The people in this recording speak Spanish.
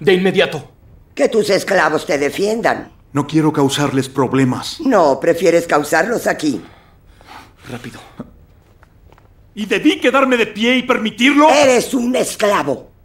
de inmediato. Que tus esclavos te defiendan. No quiero causarles problemas. No, prefieres causarlos aquí. Rápido. ¿Y debí quedarme de pie y permitirlo? Eres un esclavo.